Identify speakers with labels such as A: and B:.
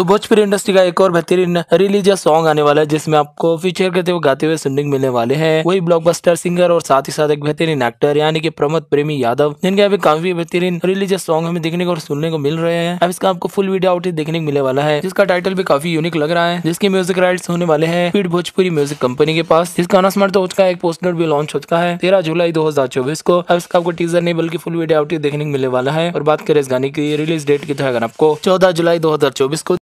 A: तो भोजपुरी इंडस्ट्री का एक और बेहतरीन रिलीजियस सॉन्ग आने वाला है जिसमें आपको फीचर करते हुए गाते हुए सुनने मिलने वाले हैं वही ब्लॉकबस्टर सिंगर और साथ ही साथ एक बेहतरीन एक्टर यानी कि प्रमोद प्रेमी यादव जिनके अभी काफी बेहतरीन रिलीजियस सॉन्ग हमें देखने को और सुनने को मिल रहे हैं अब इसका आपको फुल वीडियो आउट देखने को मिलने वाला है जिसका टाइटल भी काफी यूनिक लग रहा है जिसके म्यूजिक राइट होने वाले हैं पीठ भोजपुरी म्यूजिक कंपनी के पास जिसका अनाउंसमेंट चुका तो उसका एक पोस्टर भी लॉन्च हो चुका है तेरह जुलाई दो को अब इसका आपको टीजर नहीं बल्कि फुल वीडियो आउट देखने को मिलने वाला है और बात करें इस गाने की रिलीज डेट की तो अगर आपको चौदह जुलाई दो को